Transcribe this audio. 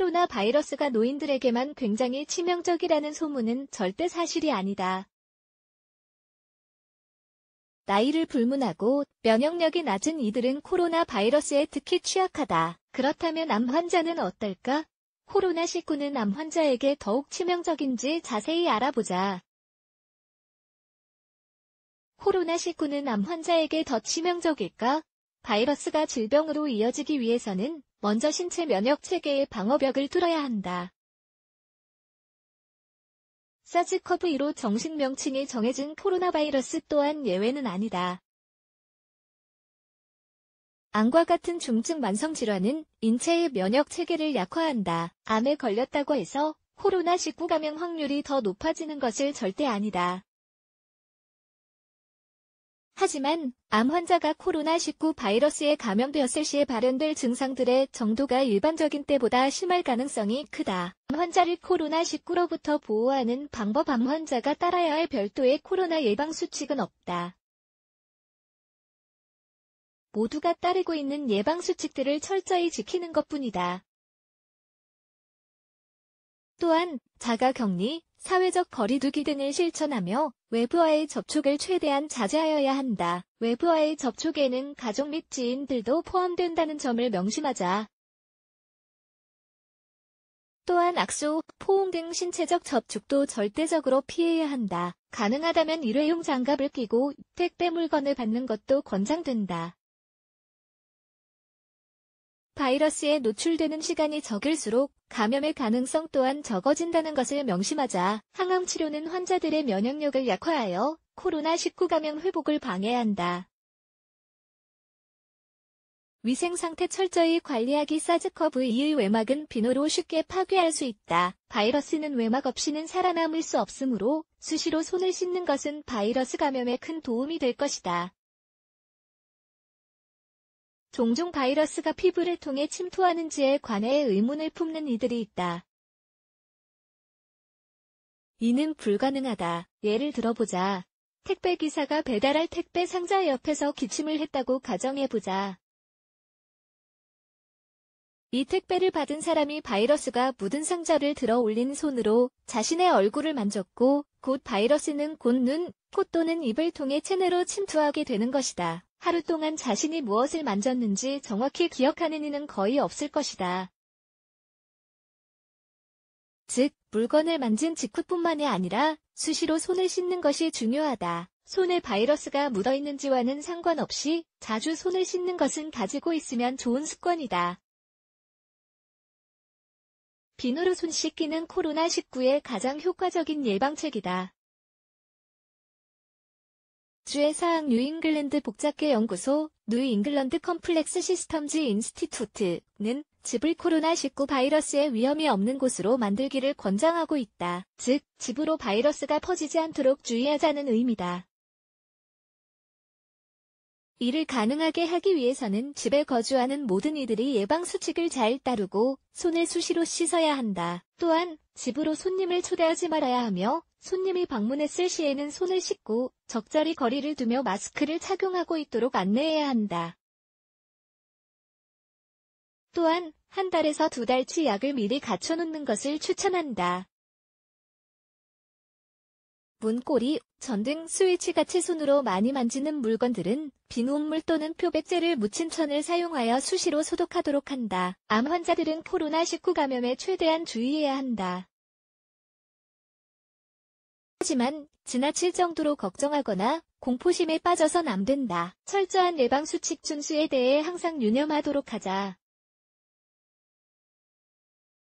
코로나 바이러스가 노인들에게만 굉장히 치명적이라는 소문은 절대 사실이 아니다. 나이를 불문하고 면역력이 낮은 이들은 코로나 바이러스에 특히 취약하다. 그렇다면 암 환자는 어떨까? 코로나19는 암 환자에게 더욱 치명적인지 자세히 알아보자. 코로나19는 암 환자에게 더 치명적일까? 바이러스가 질병으로 이어지기 위해서는 먼저 신체 면역 체계의 방어벽을 뚫어야 한다. 사즈커브2로 정식 명칭이 정해진 코로나 바이러스 또한 예외는 아니다. 암과 같은 중증 만성 질환은 인체의 면역 체계를 약화한다. 암에 걸렸다고 해서 코로나19 감염 확률이 더 높아지는 것을 절대 아니다. 하지만 암 환자가 코로나19 바이러스에 감염되었을 시에 발현될 증상들의 정도가 일반적인 때보다 심할 가능성이 크다. 암 환자를 코로나19로부터 보호하는 방법 암 환자가 따라야 할 별도의 코로나 예방 수칙은 없다. 모두가 따르고 있는 예방 수칙들을 철저히 지키는 것뿐이다. 또한 자가 격리, 사회적 거리두기 등을 실천하며 외부와의 접촉을 최대한 자제하여야 한다. 외부와의 접촉에는 가족 및 지인들도 포함된다는 점을 명심하자. 또한 악수, 포옹 등 신체적 접촉도 절대적으로 피해야 한다. 가능하다면 일회용 장갑을 끼고 택배 물건을 받는 것도 권장된다. 바이러스에 노출되는 시간이 적을수록 감염의 가능성 또한 적어진다는 것을 명심하자 항암 치료는 환자들의 면역력을 약화하여 코로나19 감염 회복을 방해한다. 위생 상태 철저히 관리하기 사즈커브 2의 외막은 비누로 쉽게 파괴할 수 있다. 바이러스는 외막 없이는 살아남을 수 없으므로 수시로 손을 씻는 것은 바이러스 감염에 큰 도움이 될 것이다. 종종 바이러스가 피부를 통해 침투하는지에 관해 의문을 품는 이들이 있다. 이는 불가능하다. 예를 들어보자. 택배기사가 배달할 택배 상자 옆에서 기침을 했다고 가정해보자. 이 택배를 받은 사람이 바이러스가 묻은 상자를 들어 올린 손으로 자신의 얼굴을 만졌고 곧 바이러스는 곧 눈, 코 또는 입을 통해 체내로 침투하게 되는 것이다. 하루 동안 자신이 무엇을 만졌는지 정확히 기억하는 이는 거의 없을 것이다. 즉, 물건을 만진 직후뿐만이 아니라 수시로 손을 씻는 것이 중요하다. 손에 바이러스가 묻어있는지와는 상관없이 자주 손을 씻는 것은 가지고 있으면 좋은 습관이다. 비누로 손 씻기는 코로나19의 가장 효과적인 예방책이다. 주의사항 뉴잉글랜드 복잡계 연구소 뉴잉글랜드 컴플렉스 시스템즈 인스티튜트는 집을 코로나19 바이러스의 위험이 없는 곳으로 만들기를 권장하고 있다. 즉, 집으로 바이러스가 퍼지지 않도록 주의하자는 의미다. 이를 가능하게 하기 위해서는 집에 거주하는 모든 이들이 예방수칙을 잘 따르고 손을 수시로 씻어야 한다. 또한 집으로 손님을 초대하지 말아야 하며 손님이 방문했을 시에는 손을 씻고 적절히 거리를 두며 마스크를 착용하고 있도록 안내해야 한다. 또한 한 달에서 두 달치 약을 미리 갖춰놓는 것을 추천한다. 문고리, 전등, 스위치같이 손으로 많이 만지는 물건들은 비눗물 또는 표백제를 묻힌 천을 사용하여 수시로 소독하도록 한다. 암 환자들은 코로나19 감염에 최대한 주의해야 한다. 하지만 지나칠 정도로 걱정하거나 공포심에 빠져선 안 된다. 철저한 예방수칙 준수에 대해 항상 유념하도록 하자.